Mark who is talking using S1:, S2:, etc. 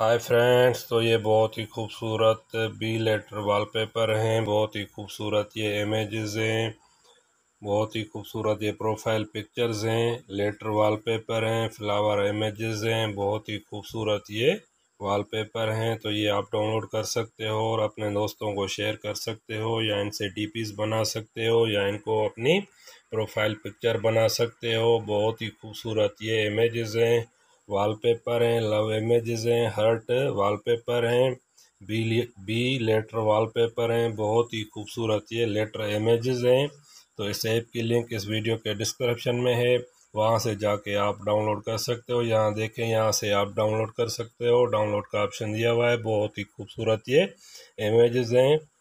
S1: hi friends तो ये बहुत ही खूबसूरत बी लेटर वॉलपेपर हैं बहुत ही खूबसूरत ये इमेजेस हैं बहुत ही खूबसूरत ये प्रोफाइल पिक्चर्स हैं लेटर वॉलपेपर हैं फ्लावर इमेजेस हैं बहुत ही खूबसूरत ये वॉलपेपर हैं तो ये आप डाउनलोड कर सकते हो और अपने दोस्तों को शेयर कर सकते हो या इनसे डी बना सकते हो या इनको अपनी प्रोफाइल पिक्चर बना सकते हो बहुत ही खूबसूरत ये इमेजेस हैं वॉलपेपर हैं लव इमेजेस हैं हर्ट वॉलपेपर हैं बी ले, बी लेटर वॉलपेपर हैं बहुत ही खूबसूरत ये लेटर इमेजेस हैं तो इस ऐप की लिंक इस वीडियो के डिस्क्रिप्शन में है वहाँ से जाके आप डाउनलोड कर सकते हो यहाँ देखें यहाँ से आप डाउनलोड कर सकते हो डाउनलोड का ऑप्शन दिया हुआ है बहुत ही खूबसूरत ये इमेजेस हैं